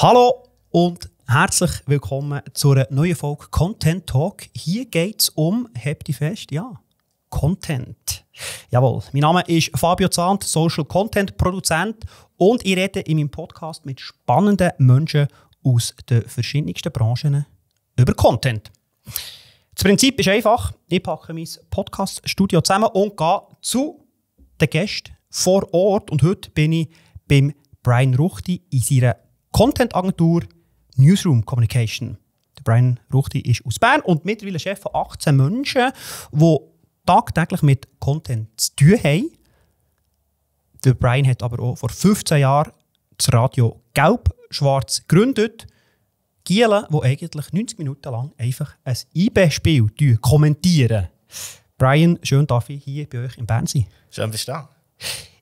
Hallo und herzlich willkommen zu einer neuen Folge Content Talk. Hier geht es um, habt ihr fest, ja, Content. Jawohl, mein Name ist Fabio Zahnt, Social Content Produzent und ich rede in meinem Podcast mit spannenden Menschen aus den verschiedensten Branchen über Content. Das Prinzip ist einfach. Ich packe mein Podcast-Studio zusammen und gehe zu den Gästen vor Ort. Und heute bin ich beim Brian Ruchti in seiner Content-Agentur Newsroom Communication. Der Brian Ruchti ist aus Bern und mittlerweile Chef von 18 Menschen, die tagtäglich mit Content zu tun haben. Der Brian hat aber auch vor 15 Jahren das Radio Gelb-Schwarz gegründet. Gielen, wo eigentlich 90 Minuten lang einfach ein IB-Spiel kommentieren. Brian, schön dass ich hier bei euch in Bern sein. Schön bist du da.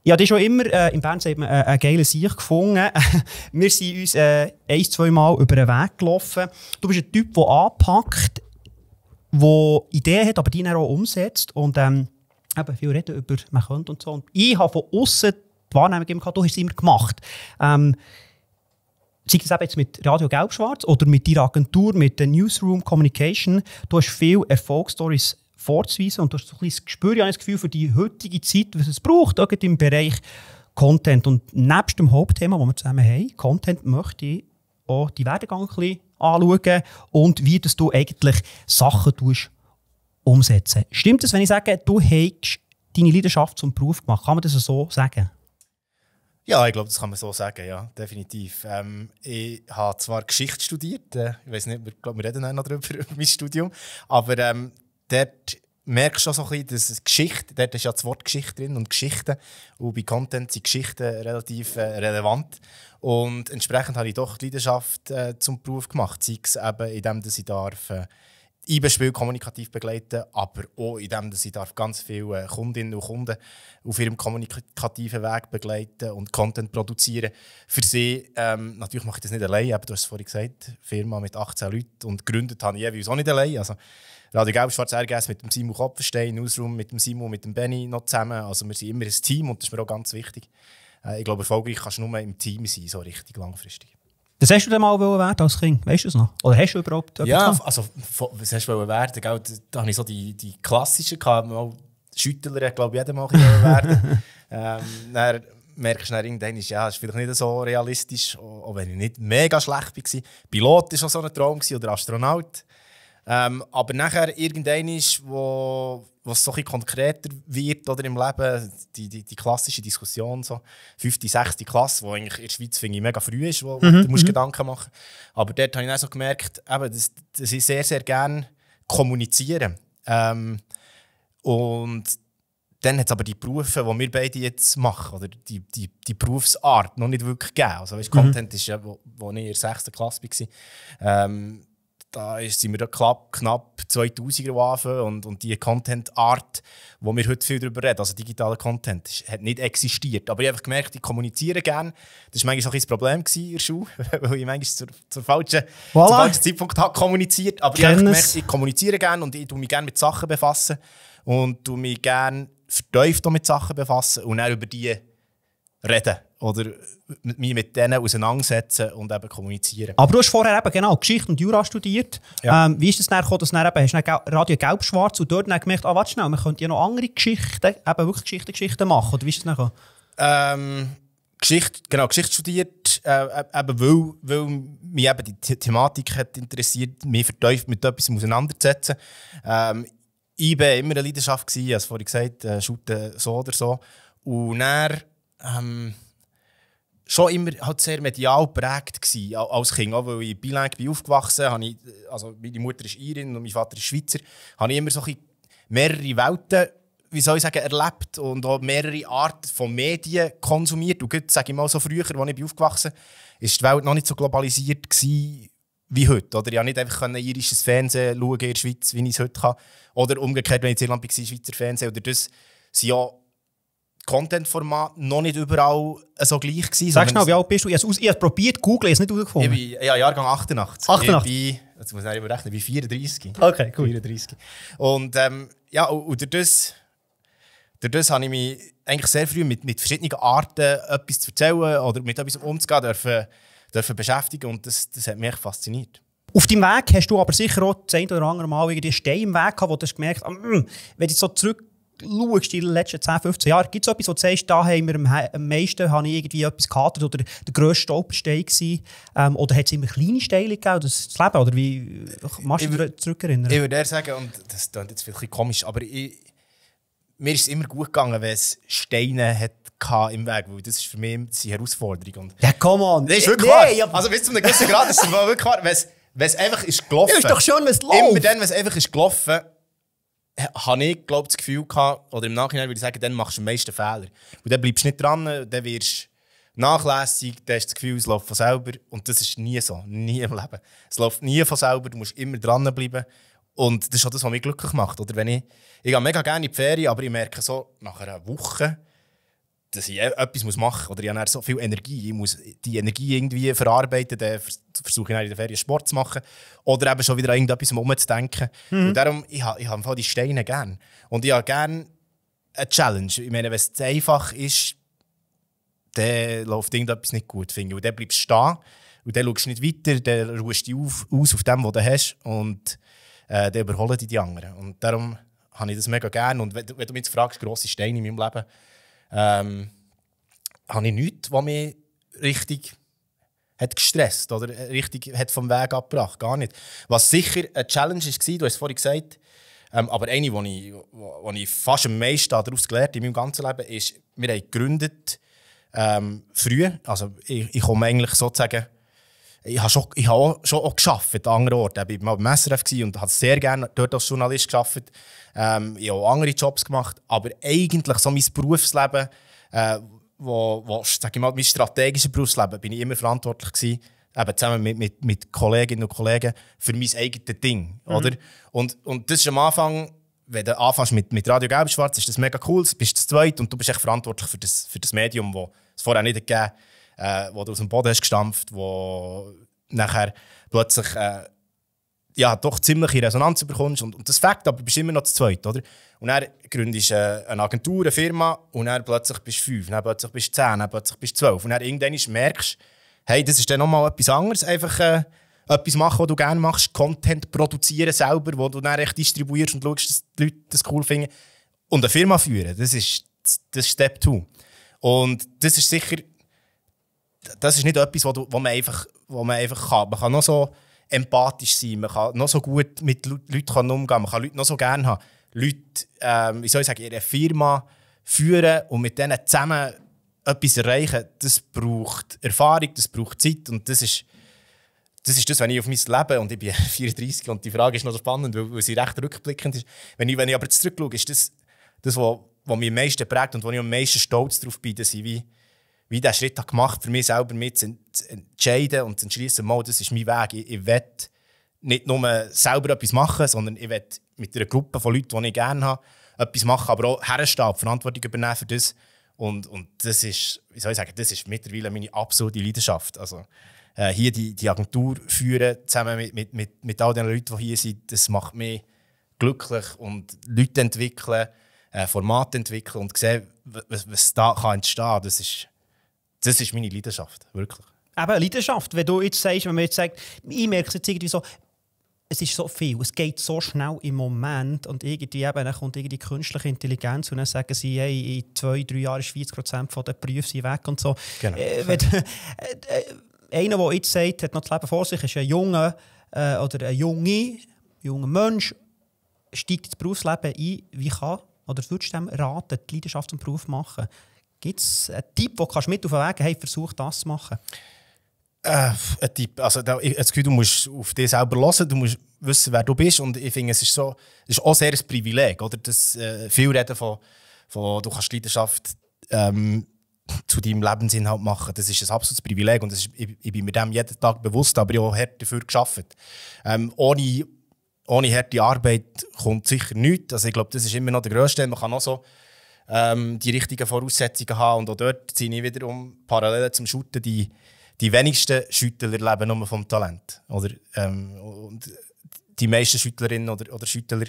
Ja, das schon immer, äh, im Bern hat man äh, einen geilen Sieg gefunden. wir sind uns äh, ein, zwei Mal über den Weg gelaufen. Du bist ein Typ, der anpackt, der Ideen hat, aber die dann auch umsetzt. Und ähm, eben viel reden über man könnte und so. Und ich habe von außen die Wahrnehmung gegeben, du hast es immer gemacht. Ähm, sei es jetzt mit Radio Gelb-Schwarz oder mit deiner Agentur, mit der Newsroom Communication. Du hast viele Erfolgsstories gemacht vorzuweisen und du hast so ein bisschen Gespür, das Gefühl für die heutige Zeit, was es braucht, auch im Bereich Content. Und nebst dem Hauptthema, das wir zusammen haben, Content, möchte ich auch die Werdegang ein bisschen anschauen und wie dass du eigentlich Sachen tust, umsetzen. Stimmt es, wenn ich sage, du hast deine Leidenschaft zum Beruf gemacht? Kann man das so sagen? Ja, ich glaube, das kann man so sagen, ja, definitiv. Ähm, ich habe zwar Geschichte studiert, äh, ich weiß nicht, ich glaube, wir reden auch noch darüber, über mein Studium, aber ähm, dort merkst du so ein bisschen, dass Geschichte, dort ist ja das Wort Geschichte drin und Geschichten. Und bei Content sind Geschichten relativ äh, relevant. Und entsprechend habe ich doch die Leidenschaft äh, zum Beruf gemacht. Sei es eben, indem dass ich darf, äh, IBE-Spiel kommunikativ begleiten, darf, aber auch indem dass ich darf ganz viele äh, Kundinnen und Kunden auf ihrem kommunikativen Weg begleiten und Content produzieren. Für sie, ähm, natürlich mache ich das nicht allein, aber du hast es vorhin gesagt, Firma mit 18 Leuten und gegründet habe ich jeweils auch nicht allein. Also, da hat Gelb-Schwarz RGS mit dem Simon Kopfenstein, Newsroom mit dem Simon, mit dem Benny noch zusammen. Also wir sind immer ein Team und das ist mir auch ganz wichtig. Äh, ich glaube, erfolgreich kannst du nur im Team sein, so richtig langfristig. Das hast du denn mal werden als Kind, weißt du es noch? Oder hast du überhaupt Ja, gehabt? also was hast du werden? Gell? Da habe ich so die, die klassischen, mal Schüttler, glaube ich, jeder mal werden. ähm, dann merkst du dann irgendwann, ist, ja, ist vielleicht nicht so realistisch, auch wenn ich nicht mega schlecht war. Pilot war schon so ein Traum oder Astronaut. Ähm, aber nachher irgendein ist, wo was so ein konkreter wird oder im Leben, die, die, die klassische Diskussion, so fünfte, sechste Klasse, die eigentlich in der Schweiz ich mega früh ist, wo mhm. du musst mhm. Gedanken machen. Aber dort habe ich dann so gemerkt, eben, dass, dass ich sehr, sehr gerne kommuniziere. Ähm, und dann hat es aber die Berufe, die wir beide jetzt machen, oder die, die, die Berufsart noch nicht wirklich gegeben. Also weißt, mhm. Content mhm. ist ja, wo, wo ich in der sechsten Klasse war. Ähm, da sind wir knapp, knapp 2000er Waffen und, und die Content-Art, wo wir heute viel darüber reden, also digitaler Content, ist, hat nicht existiert. Aber ich habe gemerkt, ich kommuniziere gerne. Das war manchmal auch ein Problem in der Schule, weil ich manchmal zur, zur falschen, voilà. zum falschen Zeitpunkt habe kommuniziert Aber Kenntnis. ich habe gemerkt, ich kommuniziere gerne und ich tue mich gerne mit Sachen befassen und tue mich gerne vertieft mit Sachen befassen und dann über die reden oder mich mit denen auseinandersetzen und eben kommunizieren. Aber du hast vorher eben genau Geschichte und Jura studiert. Ja. Ähm, wie ist das dann dass du dann eben, hast du dann Radio Gelb-Schwarz und dort dann gemerkt, ah, warte schnell, man könnte ja noch andere Geschichten, eben wirklich Geschichten, Geschichten machen, oder wie ist es dann Ähm, Geschichte, genau, Geschichte studiert, äh, e-, eben weil, weil mich eben die Thematik hat interessiert, mich vertieft mit etwas auseinanderzusetzen. Ähm, ich war immer eine Leidenschaft, gewesen, als vorhin gesagt, äh, Shooten so oder so. Und dann, ähm, schon immer halt sehr medial geprägt gewesen, als Kind. Auch weil ich bilang bin aufgewachsen bin, also meine Mutter ist Irin und mein Vater ist Schweizer, habe ich immer so mehrere Welten wie soll ich sagen, erlebt und auch mehrere Arten von Medien konsumiert. Und gerade, sage ich mal, so früher, als ich aufgewachsen bin, war die Welt noch nicht so globalisiert gewesen wie heute. Oder ich konnte nicht einfach irisches Fernsehen schauen in der Schweiz, wie ich es heute kann. Oder umgekehrt, wenn ich in Irland war, Schweizer Fernsehen. Oder das sind ja Content-Format noch nicht überall äh, so gleich gewesen. Sag schnell, wie alt bist du? Ich habe es probiert, Google, ist nicht herausgefunden. Ich bin ja, Jahrgang 88. 88? Ich bin, jetzt muss ich nicht überrechnen, ich bin 34. Okay, cool. 34. Und ähm, ja, und durch das, habe ich mich eigentlich sehr früh mit, mit verschiedenen Arten etwas zu erzählen oder mit etwas umzugehen dürfen, dürfen beschäftigen und das, das hat mich fasziniert. Auf deinem Weg hast du aber sicher auch das ein oder andere Mal irgendwie Stein im Weg gehabt, wo du hast gemerkt hast, mm, wenn ich so zurück schaust in den letzten 10, 15 Jahren, gibt es etwas, wo du sagst, da haben wir am, meisten habe ich irgendwie etwas gehatet oder der grösste Stolperstein war? Ähm, oder hat es immer kleine Steile gegeben, das, das Leben? Oder wie machst du dich zurückerinnern? Ich würde eher sagen, und das klingt jetzt vielleicht komisch, aber ich, mir ist es immer gut gegangen, wenn es Steine hat im Weg, weil das ist für mich die Herausforderung. Und ja, come on! Das ist wirklich nee, wahr. Also bis zu einem gewissen Grad ist es wirklich wahr, wenn es einfach ist gelaufen. Ja, ist doch schön, wenn es läuft. Immer dann, wenn es einfach ist gelaufen habe ich glaub, das Gefühl gehabt, oder im Nachhinein würde ich sagen, dann machst du am meisten Fehler. Und dann bleibst du nicht dran, dann wirst du nachlässig, dann hast du das Gefühl, es läuft von selber. Und das ist nie so, nie im Leben. Es läuft nie von selber, du musst immer dranbleiben. Und das ist auch das, was mich glücklich macht. Oder wenn ich, ich gehe mega gerne in die Ferien, aber ich merke so, nach einer Woche, dass ich e- etwas muss machen muss. Oder ich habe so viel Energie. Ich muss die Energie irgendwie verarbeiten. Dann versuche ich in der Ferien Sport zu machen. Oder eben schon wieder an irgendetwas rumzudenken. Mhm. Und darum, ich habe, ich habe die Steine gerne. Und ich habe gerne eine Challenge. Ich meine, wenn es zu einfach ist, dann läuft irgendetwas nicht gut. Finde ich. Und dann bleibst du stehen. Und dann schaust du nicht weiter. Dann ruhst du dich auf, aus auf dem, was du hast. Und äh, dann überholen dich die anderen. Und darum habe ich das mega gerne. Und wenn, wenn du mich jetzt fragst, grosse Steine in meinem Leben, ähm, habe ich nichts, was mich richtig hat gestresst oder richtig hat vom Weg abgebracht. Gar nicht. Was sicher eine Challenge war, du hast es vorhin gesagt, ähm, aber eine, die ich, ich fast am meisten daraus gelernt habe in meinem ganzen Leben, ist, wir haben gegründet ähm, früh. Also ich, ich komme eigentlich sozusagen ich habe schon, ich auch, schon auch gearbeitet an anderen Orten. Ich war mal beim SRF und habe sehr gerne dort als Journalist gearbeitet. Ähm, ich habe auch andere Jobs gemacht, aber eigentlich so mein Berufsleben, äh, wo, wo, sag ich mal, mein strategisches Berufsleben, bin ich immer verantwortlich gewesen, eben zusammen mit, mit, mit Kolleginnen und Kollegen, für mein eigenes Ding. Mhm. Oder? Und, und das ist am Anfang wenn du anfängst mit, mit Radio Gelb-Schwarz, ist das mega cool, du bist das Zweite und du bist echt verantwortlich für das, für das Medium, das es vorher nicht gegeben hat äh, wo du aus dem Boden hast gestampft, wo nachher plötzlich äh, ja, doch ziemliche Resonanz bekommst. Und, und das Fakt, aber du bist immer noch zu zweit, oder? Und dann gründest du äh, eine Agentur, eine Firma und dann plötzlich bist du fünf, dann plötzlich bist du zehn, dann plötzlich bist du zwölf. Und dann irgendwann merkst hey, das ist dann nochmal etwas anderes, einfach äh, etwas machen, was du gerne machst, Content produzieren selber, wo du dann echt distribuierst und schaust, dass die Leute das cool finden. Und eine Firma führen, das ist das, das Step 2. Und das ist sicher das ist nicht etwas, wo, du, wo, man einfach, wo man einfach kann. Man kann noch so empathisch sein, man kann noch so gut mit Leuten umgehen, man kann Leute noch so gerne haben. Leute, ähm, wie soll ich sagen, ihre Firma führen und mit denen zusammen etwas erreichen, das braucht Erfahrung, das braucht Zeit und das ist das, ist das wenn ich auf mein Leben, und ich bin 34 und die Frage ist noch spannend, weil, weil sie recht rückblickend ist, wenn ich, wenn ich aber zurückschaue, ist das das, was, was mich am meisten prägt und wo ich am meisten stolz darauf bin, dass ich wie wie der Schritt hat gemacht für mich selber mit zu entscheiden und zu entschließen, mal, das ist mein Weg. Ich, ich will nicht nur selber etwas machen, sondern ich will mit einer Gruppe von Leuten, die ich gerne habe, etwas machen, aber auch herstehen, Verantwortung übernehmen für das. Und, und das ist, wie soll ich sagen, das ist mittlerweile meine absolute Leidenschaft. Also, äh, hier die, die Agentur führen, zusammen mit, mit, mit, mit all den Leuten, die hier sind, das macht mich glücklich und Leute entwickeln, äh, Formate entwickeln und sehen, was, was da kann entstehen kann. Das ist das ist meine Leidenschaft, wirklich. Eben, Leidenschaft. Wenn du jetzt sagst, wenn man jetzt sagt, ich merke es jetzt irgendwie so, es ist so viel, es geht so schnell im Moment und irgendwie eben, dann kommt irgendwie künstliche Intelligenz und dann sagen sie, hey, in zwei, drei Jahren ist 40 Prozent der Berufe weg und so. Genau. Äh, äh, äh, einer, der jetzt sagt, hat noch das Leben vor sich, ist ein junger oder ein junge, junger Mensch, steigt ins Berufsleben ein, wie kann, oder würdest du dem raten, die Leidenschaft zum Beruf machen? Gibt es einen Tipp, den du mit auf den Weg hey, versuch das zu machen? Äh, ein Tipp. Also, da, ich, das Gefühl, du musst auf dich selber hören, du musst wissen, wer du bist. Und ich finde, es ist, so, es ist auch sehr ein Privileg, oder? Dass, äh, viel reden von, von, du kannst Leidenschaft ähm, zu deinem Lebensinhalt machen. Das ist ein absolutes Privileg und ist, ich, ich, bin mir dem jeden Tag bewusst, aber ich habe hart dafür geschafft. Ähm, ohne, ohne harte Arbeit kommt sicher nichts. Also ich glaube, das ist immer noch der Größte. Man kann auch so ähm, die richtigen Voraussetzungen haben. Und auch dort ziehe ich wiederum parallel zum Shooten die, die wenigsten Schüttler leben nur vom Talent. Oder, ähm, und die meisten Schüttlerinnen oder, oder Schüttler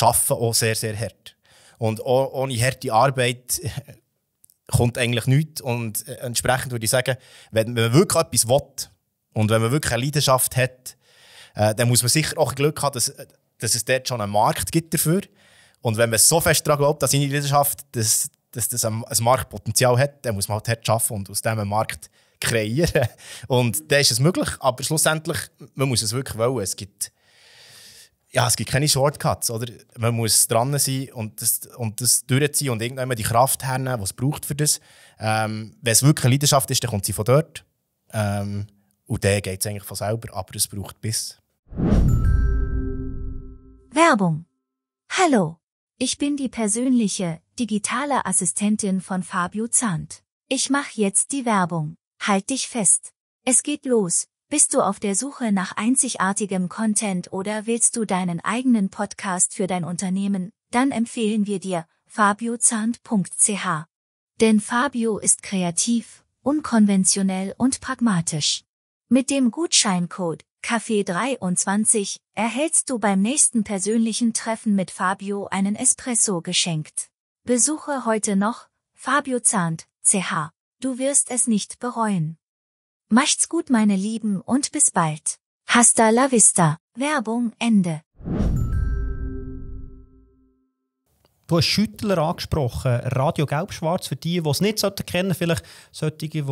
arbeiten auch sehr, sehr hart. Und auch, ohne harte Arbeit kommt eigentlich nichts. Und äh, entsprechend würde ich sagen, wenn man wirklich etwas will und wenn man wirklich eine Leidenschaft hat, äh, dann muss man sicher auch Glück haben, dass, dass es dort schon einen Markt gibt dafür gibt. Und wenn man so fest daran glaubt, dass seine Leidenschaft dass, dass das ein, ein Marktpotenzial hat, dann muss man halt hart arbeiten und aus diesem Markt kreieren. Und dann ist es möglich, aber schlussendlich, man muss es wirklich wollen. Es gibt, ja, es gibt keine Shortcuts, oder? Man muss dran sein und das, und das durchziehen und irgendwann die Kraft hernehmen, die es braucht für das. Ähm, wenn es wirklich eine Leidenschaft ist, dann kommt sie von dort. Ähm, und dann geht es eigentlich von selber, aber es braucht bis. Werbung Hallo ich bin die persönliche, digitale Assistentin von Fabio Zahnt. Ich mach jetzt die Werbung. Halt dich fest. Es geht los. Bist du auf der Suche nach einzigartigem Content oder willst du deinen eigenen Podcast für dein Unternehmen? Dann empfehlen wir dir fabiozahnt.ch. Denn Fabio ist kreativ, unkonventionell und pragmatisch. Mit dem Gutscheincode Café 23, erhältst du beim nächsten persönlichen Treffen mit Fabio einen Espresso geschenkt. Besuche heute noch, Fabio Zahnt, CH. Du wirst es nicht bereuen. Macht's gut, meine Lieben, und bis bald. Hasta la vista. Werbung Ende. Du hast Schüttler angesprochen, Radio Gelb-Schwarz, für die, die es nicht kennen sollten, vielleicht solche, die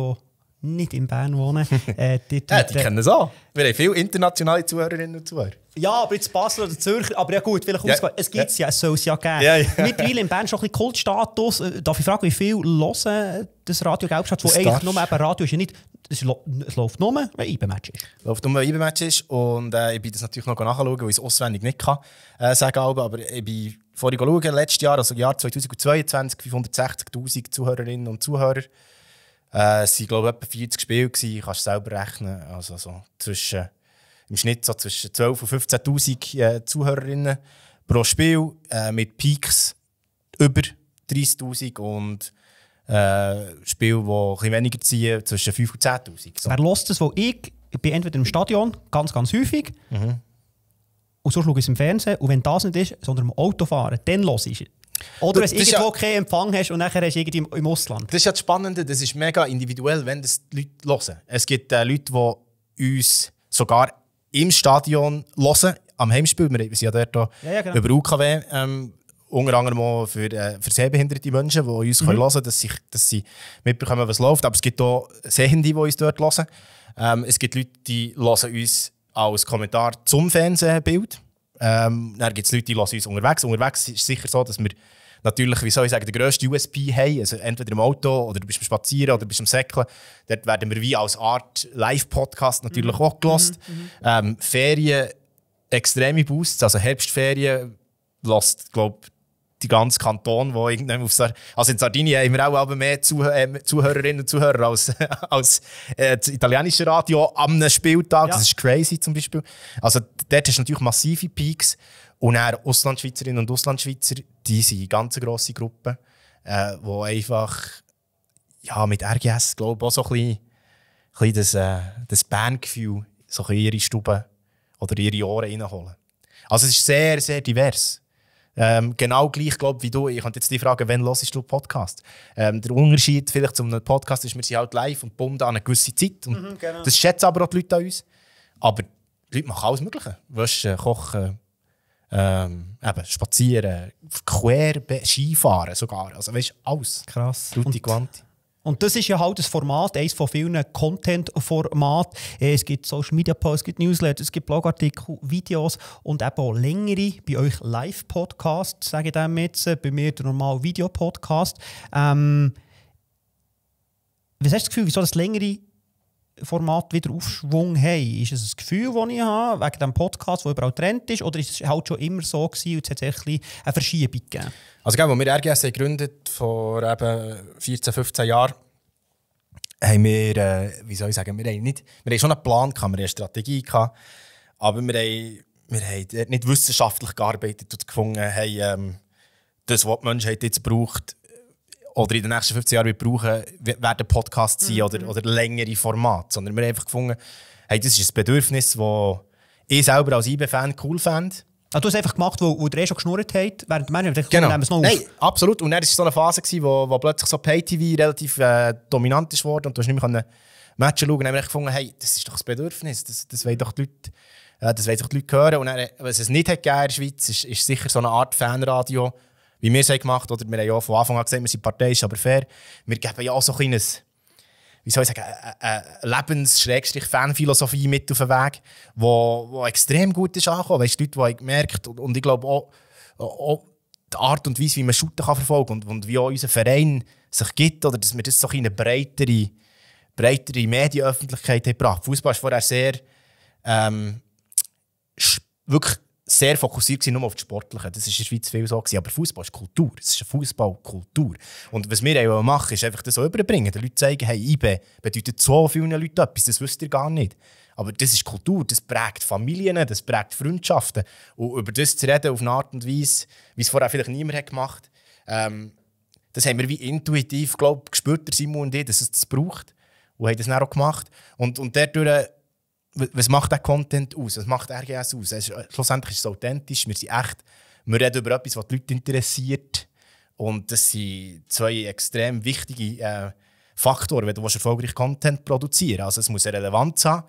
nicht in Bern wohnen. Äh, die, ja, die kennen es auch. Wir haben viele internationale Zuhörerinnen und Zuhörer. Ja, aber jetzt Basel oder Zürcher, aber ja gut, vielleicht ja. Es gibt es ja. ja, es soll es ja geben. Ja, ja. Mittlerweile in Bern schon ein bisschen Kultstatus. Äh, darf ich fragen, wie viel hören das Radio Gelbstadt, wo das eigentlich nur eben Radio ist ja nicht, es, es läuft nur, wenn IB-Match ist. läuft nur, wenn IB-Match ist und äh, ich bin das natürlich noch nachschauen, weil ich es auswendig nicht kann äh, sagen, aber ich bin vorhin schauen, letztes Jahr, also Jahr 2022, 560'000 Zuhörerinnen und Zuhörer äh, es waren, glaube ich, etwa 40 Spiele, gewesen, kannst du selber rechnen. Also so zwischen, im Schnitt so zwischen 12.000 und 15.000 äh, Zuhörerinnen pro Spiel, äh, mit Peaks über 30.000 und äh, Spiele, die etwas weniger ziehen, zwischen 5.000 und 10.000. So. Wer lässt das, wo ich, ich bin entweder im Stadion, ganz, ganz häufig, mhm. und so schaue ich es im Fernsehen, und wenn das nicht ist, sondern im Autofahren, dann los ich es. Oder wenn du irgendwo ja, keinen Empfang hast und nachher hast du irgendwie im, Ausland. Das ist ja das Spannende, das ist mega individuell, wenn das die Leute hören. Es gibt äh, Leute, die uns sogar im Stadion hören, am Heimspiel. Wir sind ja dort ja, ja, genau. über UKW, ähm, unter anderem auch für, äh, für sehbehinderte Menschen, die uns mhm. können hören können, dass sie, dass sie mitbekommen, was läuft. Aber es gibt auch Sehende, die uns dort hören. Ähm, es gibt Leute, die hören uns als Kommentar zum Fernsehbild hören. Ähm, dann gibt es Leute, die hören uns unterwegs. Unterwegs ist es sicher so, dass wir natürlich, wie soll ich sagen, den grössten USP haben. Also entweder im Auto oder du bist am Spazieren oder du bist im Säckeln. Dort werden wir wie als Art Live-Podcast natürlich mhm. auch gelost. Mhm. mhm. Ähm, Ferien, extreme Boosts, also Herbstferien, lässt, glaube ich, die ganze Kanton, wo irgendwann auf Sardinien, also in Sardinien haben wir auch aber mehr Zuh äh, Zuhörerinnen und Zuhörer als, als äh, das italienische Radio am Spieltag. Ja. Das ist crazy zum Beispiel. Also dort hast du natürlich massive Peaks. Und auch Auslandschweizerinnen und Auslandschweizer, die sind ganz grosse Gruppe, äh, wo einfach ja, mit RGS, glaube auch so ein bisschen, das, äh, das Bandgefühl, so ihre Stube oder ihre Ohren reinholen. Also es ist sehr, sehr divers. Ähm, genau gleich, glaube wie du. Ich könnte jetzt die Frage, wann hörst du Podcast? Ähm, der Unterschied vielleicht zu einem Podcast ist, wir sind halt live und bumm, an eine gewisse Zeit. Mhm, genau. Das schätzen aber auch die Leute an uns. Aber die Leute machen alles Mögliche. Waschen, äh, kochen, ähm, eben, spazieren, quer, Skifahren sogar. Also weißt du, alles. Krass. Tutti quanti. Und das ist ja halt das Format, eines von vielen Content-Formaten. Äh, es gibt Social Media Posts, es gibt Newsletter, es gibt Blogartikel, Videos und eben auch längere, bei euch Live-Podcasts, sage ich dem jetzt, äh, bei mir der normale Videopodcast. Ähm, was hast du das Gefühl, wieso das längere Format wieder Aufschwung haben? Ist es ein Gefühl, das ich habe, wegen dem Podcast, der überall Trend ist, oder ist es halt schon immer so gewesen und es hat ein eine Verschiebung gegeben? Also, genau, als wir RGS haben gegründet vor eben 14, 15 Jahren, haben wir, äh, wie soll ich sagen, wir haben, nicht, wir haben schon einen Plan, gehabt, wir haben eine Strategie, gehabt, aber wir haben, wir haben nicht wissenschaftlich gearbeitet und gefunden, hey, ähm, das, was die Menschheit jetzt braucht, oder in den nächsten 15 Jahren brauchen werden Podcasts sein mhm. oder, oder längere Formate, sondern wir haben einfach gefunden, hey, das ist ein Bedürfnis, das ich selber als IB-Fan cool fände. Ah, du hast es einfach gemacht, wo, wo ihr eh schon geschnurrt habt, während der Meinung, ich genau. nehmen es noch Nein, auf. absolut. Und dann war so eine Phase, in wo, wo plötzlich so Pay-TV relativ äh, dominant ist und du hast nicht mehr Matchen schauen. Und dann haben wir gefunden, hey, das ist doch das Bedürfnis, das, das wollen doch die Leute, äh, das wollen doch die Leute hören. Und dann, was es nicht hat gegeben in der Schweiz, ist, ist sicher so eine Art Fanradio, wie wir es gemacht haben, wir haben ja von Anfang an gesagt, wir sind parteiisch, aber fair. Wir geben ja auch so ein kleines, wie soll ich sagen, eine äh, äh, äh, Lebens-Fanphilosophie mit auf den Weg, wo, wo extrem gut ist angekommen. Weißt du, Leute, die haben gemerkt, und, und ich glaube auch, auch, die Art und Weise, wie man Shooten kann verfolgen kann und, und wie auch unser Verein sich gibt, oder dass wir das so in eine breitere, breitere Medienöffentlichkeit haben Fußball war vorher sehr ähm, wirklich sehr fokussiert nur auf das Sportliche. Das war in der Schweiz viel so. Gewesen. Aber Fußball ist Kultur. Es ist eine Fußballkultur. Und was wir machen, ist einfach das so überbringen. Den Leuten zeigen, hey, IB bedeutet so vielen Leuten etwas. Das wisst ihr gar nicht. Aber das ist Kultur, das prägt Familien, das prägt Freundschaften. Und über das zu reden auf eine Art und Weise, wie es vorher vielleicht niemand gemacht hat, ähm, das haben wir wie intuitiv glaub, gespürt, Simon und ich, dass es das braucht. Und haben das dann auch gemacht. Und, und dadurch was macht der Content aus? Was macht RGS aus? Es, äh, schlussendlich ist es authentisch, wir sind echt, wir reden über etwas, was die Leute interessiert. Und das sind zwei extrem wichtige äh, Faktoren, wenn du erfolgreich Content produzieren willst. Also es muss eine Relevanz haben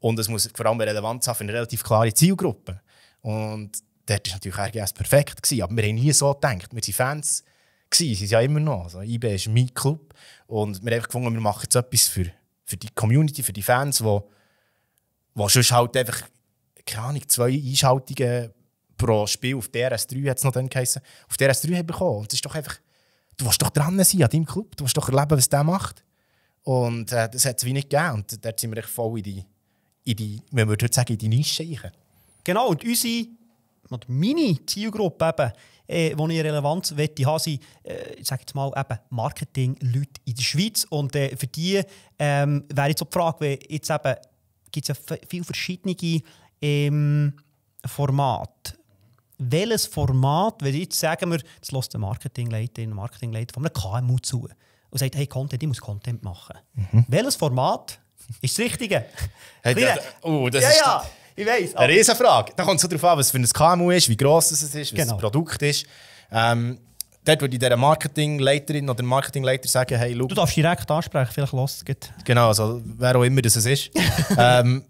und es muss vor allem eine Relevanz haben für eine relativ klare Zielgruppe. Und dort war natürlich RGS perfekt, gewesen, aber wir haben nie so gedacht. Wir waren Fans, Sie sind ja immer noch. Also IB ist mein Club und wir haben einfach gefunden, wir machen jetzt etwas für, für die Community, für die Fans, die was sonst halt einfach, keine Ahnung, zwei Einschaltungen pro Spiel auf der DRS3 hat es noch dann geheißen, auf der DRS3 haben bekommen. Und das ist doch einfach, du musst doch dran sein an deinem Club, du musst doch erleben, was der macht. Und äh, das hat es wie nicht gegeben. Und dort sind wir echt voll in die, in die wenn wir heute sagen, in die Nische reichen. Genau, und unsere, und meine Zielgruppe eben, äh, die ich Relevanz möchte, haben, sind, äh, ich sage jetzt mal, eben Marketing-Leute in der Schweiz. Und äh, für die ähm, wäre jetzt auch die Frage, wie jetzt eben gibt es ja viele verschiedene ähm, Formate. Welches Format, wenn jetzt sagen wir, das lässt der Marketingleiterin, Marketingleiter von einem KMU zu und sagt, hey, Content, ich muss Content machen. Mhm. Welches Format ist das Richtige? hey, das, oh, das ja, ist ja, ich weiss. Eine Riesenfrage. Da kommt es so darauf an, was für ein KMU ist, wie gross es ist, was genau. das Produkt ist. Ähm, dort würde ich der Marketingleiterin oder Marketingleiter sagen, hey, look. Du darfst direkt ansprechen, vielleicht los geht. Genau, also wer auch immer das ist. ähm,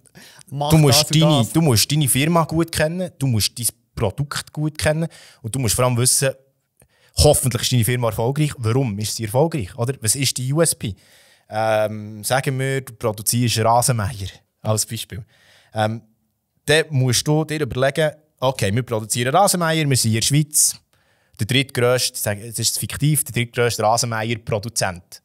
du, musst deine, du musst deine Firma gut kennen, du musst dein Produkt gut kennen und du musst vor allem wissen, hoffentlich ist deine Firma erfolgreich. Warum ist sie erfolgreich? Oder? Was ist die USP? Ähm, sagen wir, du produzierst Rasenmäher als Beispiel. Ähm, dann musst du dir überlegen, okay, wir produzieren Rasenmäher, wir sind in der Schweiz, der drittgrösste, sage, es ist fiktiv, der drittgrößte Rasenmeier-Produzent.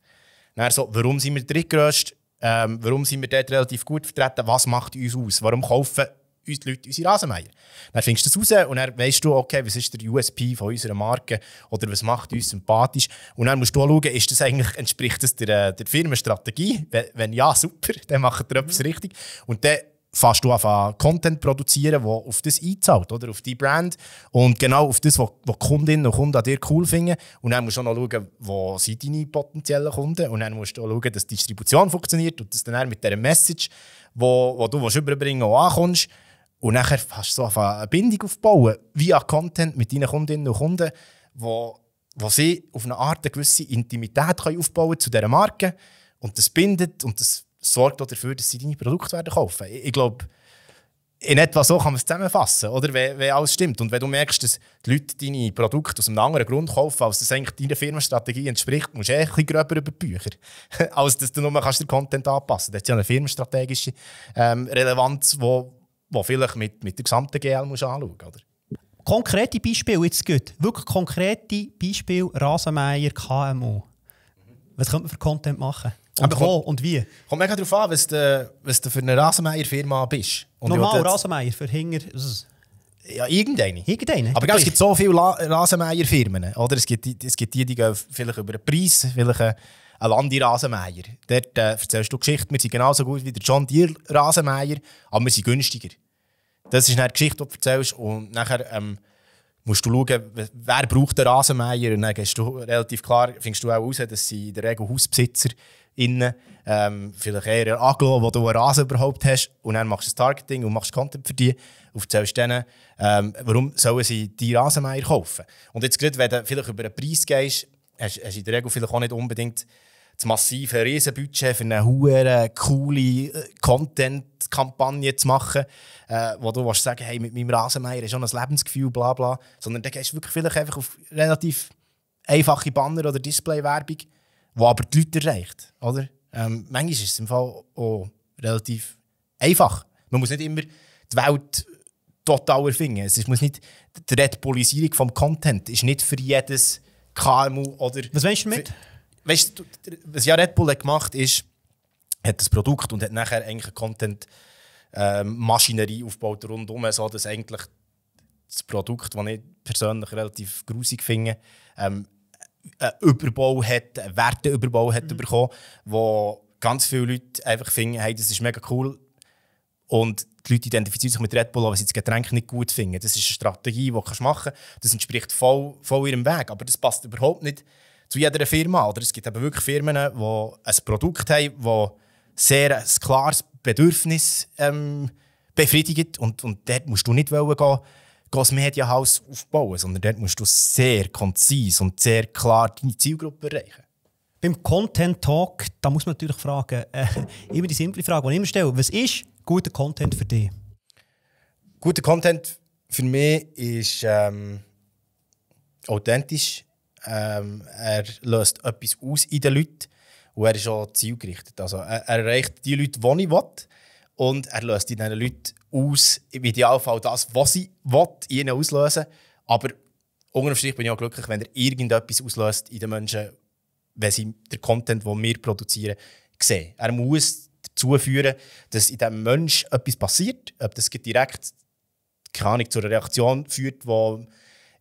So, warum sind wir der drittgrößte? Ähm, warum sind wir dort relativ gut vertreten? Was macht uns aus? Warum kaufen uns die Leute unsere Rasenmeier? Dann findest du das raus und dann weißt du, okay, was ist der USP von unserer Marke oder was macht uns sympathisch? Und dann musst du schauen, ist das eigentlich, entspricht das der, äh, der Firmenstrategie? Wenn, wenn ja, super, dann macht ihr etwas mhm. richtig. Und dann fast du an Content produzieren, der auf das einzahlt, oder? auf die Brand und genau auf das, was, die Kundinnen und Kunden an dir cool finden. Und dann musst du auch noch schauen, wo sind deine potenziellen Kunden und dann musst du auch schauen, dass die Distribution funktioniert und dass dann mit dieser Message, wo, wo du willst überbringen willst, auch ankommst. Und dann hast du so eine Bindung aufbauen, via Content mit deinen Kundinnen und Kunden, wo, wo sie auf eine Art eine gewisse Intimität aufbauen können zu dieser Marke und das bindet und das sorgt auch dafür, dass sie deine Produkte werden kaufen werden. Ich, ich glaube, in etwa so kann man es zusammenfassen, oder? Wenn, wenn, alles stimmt. Und wenn du merkst, dass die Leute deine Produkte aus einem anderen Grund kaufen, als das eigentlich deiner Firmenstrategie entspricht, musst du eh ein gröber über die Bücher. als dass du nur kannst den Content anpassen kannst. Das ist ja eine firmenstrategische ähm, Relevanz, die wo, wo vielleicht mit, mit der gesamten GL musst anschauen musst, Konkrete Beispiele jetzt gut. Wirklich konkrete Beispiele Rasenmeier KMO. Was könnte man für Content machen? Und Aber wo und wie? Kommt mega darauf an, was du, was du für eine Rasenmäherfirma bist. Und Normal Rasenmäher für Hinger. Ja, irgendeine. irgendeine. Aber es gibt so viele Rasenmäherfirmen. Oder? Es, gibt, es gibt die, die gehen vielleicht über einen Preis, vielleicht einen landi rasenmeier Dort äh, erzählst du Geschichten. Wir sind genauso gut wie der John deere rasenmeier aber wir sind günstiger. Das ist eine Geschichte, die du erzählst. Und nachher ähm, musst du schauen, wer braucht den Rasenmäher. Und dann du relativ klar, findest du auch heraus, dass sie in der Regel Hausbesitzer sind innen, ähm, vielleicht eher ja Aglo, wo du einen Rasen überhaupt hast und dann machst du das Targeting und machst Content für die und erzählst denen, ähm, warum sollen sie die Rasenmeier kaufen. Und jetzt gerade, wenn du vielleicht über einen Preis gehst, hast, hast du in der Regel vielleicht auch nicht unbedingt das massive Riesenbudget für eine hohe, coole äh, Content-Kampagne zu machen, äh, wo du willst sagen hey, mit meinem Rasenmeier ist schon ein Lebensgefühl, bla bla. Sondern da gehst du wirklich vielleicht einfach auf relativ einfache Banner- oder Display-Werbung wo aber die Leute erreicht. Oder? Ähm, manchmal ist es im Fall auch relativ einfach. Man muss nicht immer die Welt total erfinden. Es ist, muss nicht, die Red Bullisierung vom Content ist nicht für jedes KMU oder... Was meinst du damit? Weißt du, was ja Red Bull hat gemacht ist, hat das Produkt und hat nachher eigentlich eine Content-Maschinerie ähm, aufgebaut rundum, so dass eigentlich das Produkt, das ich persönlich relativ grusig finde, ähm, einen Überbau hat, einen Werteüberbau hat mhm. bekommen, wo ganz viele Leute einfach finden, hey, das ist mega cool. Und die Leute identifizieren sich mit Red Bull, weil sie das Getränk nicht gut finden. Das ist eine Strategie, die du machen kannst. Das entspricht voll, voll ihrem Weg. Aber das passt überhaupt nicht zu jeder Firma. Oder es gibt eben wirklich Firmen, die ein Produkt haben, das sehr ein klares Bedürfnis ähm, befriedigt. Und, und dort musst du nicht wollen gehen gross Medienhaus aufbauen, sondern dort musst du sehr konzis und sehr klar deine Zielgruppe erreichen. Beim Content Talk, da muss man natürlich fragen, äh, immer die simple Frage, die ich immer stelle, was ist guter Content für dich? Guter Content für mich ist ähm, authentisch. Ähm, er löst etwas aus in den Leuten und er ist auch zielgerichtet. Also er, er erreicht die Leute, die ich will und er löst in diesen Leuten aus, im Idealfall das, was sie will, ihnen auslösen Aber unterm Strich bin ich auch glücklich, wenn er irgendetwas auslöst in den Menschen, wenn sie den Content, den wir produzieren, sehen. Er muss dazu führen, dass in diesem Menschen etwas passiert, ob das direkt keine Ahnung, zu einer Reaktion führt, die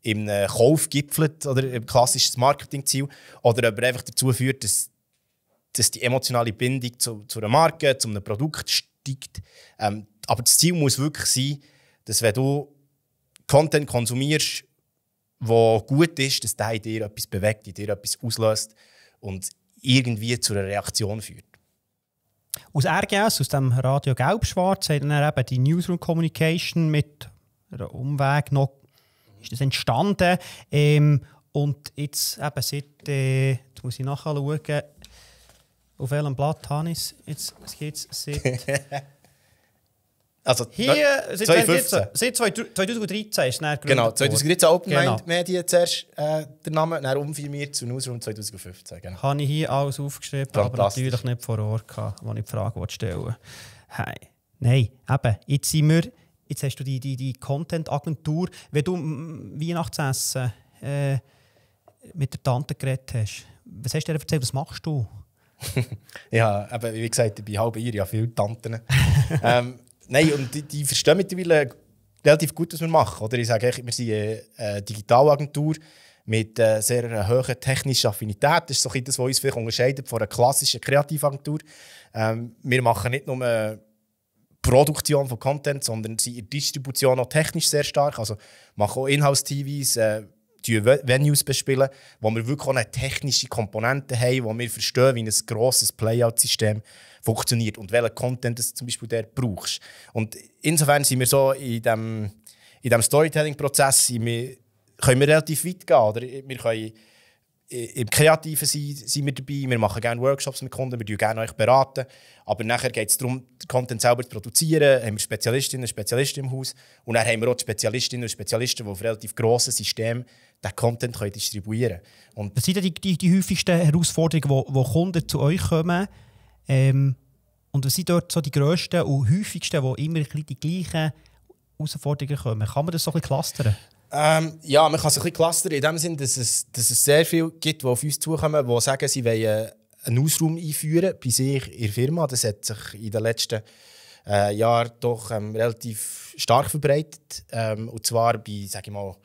im Kauf gipfelt oder im klassischen Marketingziel oder ob er einfach dazu führt, dass, dass die emotionale Bindung zu, zu einer Marke, zu einem Produkt steigt. Ähm, aber das Ziel muss wirklich sein, dass wenn du Content konsumierst, der gut ist, dass der in dir etwas bewegt, in dir etwas auslöst und irgendwie zu einer Reaktion führt. Aus RGS, aus dem Radio Gelb-Schwarz, haben dann eben die Newsroom Communication mit einem Umweg noch ist das entstanden. Ähm, und jetzt eben seit, äh, jetzt muss ich nachschauen, auf welchem Blatt habe ich es? Jetzt, es geht seit... Also, Hier, seit 2015. Seit 2013 ist es Genau, 2013 Open genau. Media zuerst äh, der Name, dann umfirmiert zu Newsroom 2015. Genau. Habe ich hier alles aufgeschrieben, aber natürlich nicht vor Ort, gehabt, wo ich die Frage stellen wollte. Hey. Nein, eben, jetzt sind wir, jetzt hast du die, die, die Content-Agentur. Wenn du Weihnachtsessen äh, mit der Tante geredet hast, was hast du dir erzählt, was machst du? ja, eben, wie gesagt, ich bin halb ihr, ja, viele Tanten. ähm, Nein, und die, die verstehen mittlerweile relativ gut, was wir machen. Oder? Ich sage, echt, wir sind eine Digitalagentur mit äh, sehr hoher technischer Affinität. Das ist so das, was uns vielleicht unterscheidet von einer klassischen Kreativagentur. Ähm, wir machen nicht nur äh, Produktion von Content, sondern sind in der Distribution auch technisch sehr stark. Also machen auch Inhouse-TVs, äh, Venues bespielen, wo wir wirklich auch eine technische Komponente haben, wo wir verstehen, wie ein grosses Playout-System funktioniert funktioniert und welchen Content du zum Beispiel der brauchst. Und insofern sind wir so in dem, in dem Storytelling-Prozess, können wir relativ weit gehen. Oder wir können äh, im Kreativen sein, sind wir dabei, wir machen gerne Workshops mit Kunden, wir beraten gerne euch. beraten. Aber nachher geht es darum, den Content selber zu produzieren, haben wir Spezialistinnen und Spezialisten im Haus und dann haben wir auch die Spezialistinnen und Spezialisten, die auf relativ grossen Systemen den Content können distribuieren können. Was sind ja die, die, die häufigsten Herausforderungen, wo, wo Kunden zu euch kommen ähm, und was sind dort so die grössten und häufigsten, wo immer die gleichen Herausforderungen kommen? Kann man das so ein bisschen clustern? Ähm, ja, man kann es ein bisschen clustern in dem Sinne, dass es, dass es sehr viele gibt, die auf uns zukommen, die sagen, sie wollen äh, einen Ausraum einführen bei sich in der Firma. Das hat sich in den letzten äh, Jahren doch ähm, relativ stark verbreitet. Ähm, und zwar bei, sage ich mal,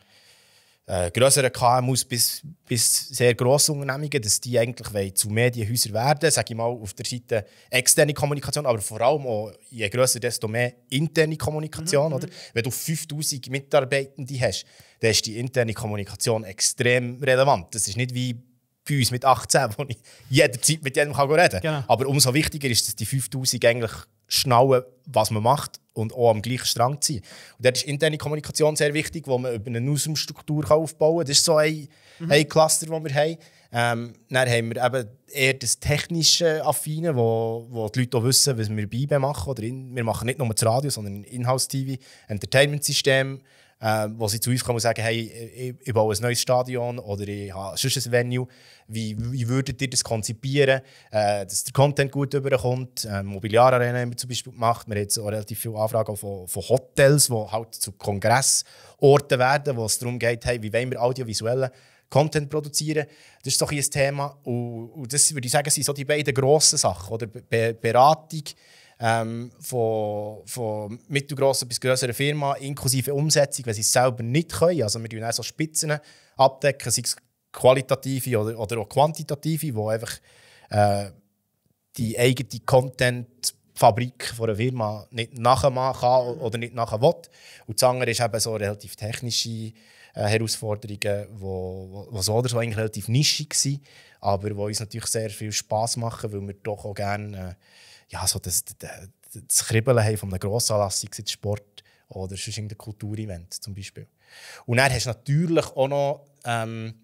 äh, KMUs bis, bis sehr grossen Unternehmungen, dass die eigentlich zu Medienhäusern werden, sage ich mal, auf der Seite externe Kommunikation, aber vor allem auch je grösser, desto mehr interne Kommunikation. Mhm. Oder? Mhm. Wenn du 5000 Mitarbeitende hast, dann ist die interne Kommunikation extrem relevant. Das ist nicht wie bei uns mit 18, wo ich jederzeit mit jedem kann reden kann. Genau. Aber umso wichtiger ist, dass die 5000 eigentlich schnallen, was man macht und auch am gleichen Strang ziehen. Und dort ist interne Kommunikation sehr wichtig, wo man über eine Nussumstruktur aufbauen kann. Das ist so ein, mhm. ein Cluster, das wir haben. Ähm, dann haben wir eben eher das technische Affine, wo, wo die Leute auch wissen, was wir bei e e machen. Oder in, wir machen nicht nur das Radio, sondern Inhouse-TV, Entertainment-System, ähm, wo sie zu uns kommen und sagen, hey, ich, ich baue ein neues Stadion oder ich habe sonst ein Venue, wie, wie würdet ihr das konzipieren, äh, dass der Content gut überkommt, ähm, Mobiliararena haben wir zum Beispiel gemacht, wir haben auch relativ viele Anfragen von, von Hotels, die halt zu Kongressorten werden, wo es darum geht, hey, wie wollen wir audiovisuellen Content produzieren, das ist doch ein Thema und, und das würde ich sagen, sind so die beiden grossen Sachen, oder Be Beratung, ähm, von, von mittelgrossen bis größerer Firma, inklusive Umsetzung, wenn sie es selber nicht können. Also wir tun auch so Spitzen abdecken, sei es qualitative oder, oder auch quantitative, wo einfach äh, die eigene Content-Fabrik von einer Firma nicht nachmachen kann mhm. oder nicht nachher will. Und das andere ist eben so relativ technische äh, Herausforderungen, wo, so oder so eigentlich relativ nischig waren, aber die uns natürlich sehr viel Spass machen, weil wir doch auch gerne äh, ja, so das, das, Kribbeln haben von einer Grossanlassung, sei es Sport oder sonst irgendein Kulturevent zum Beispiel. Und dann hast du natürlich auch noch, ähm,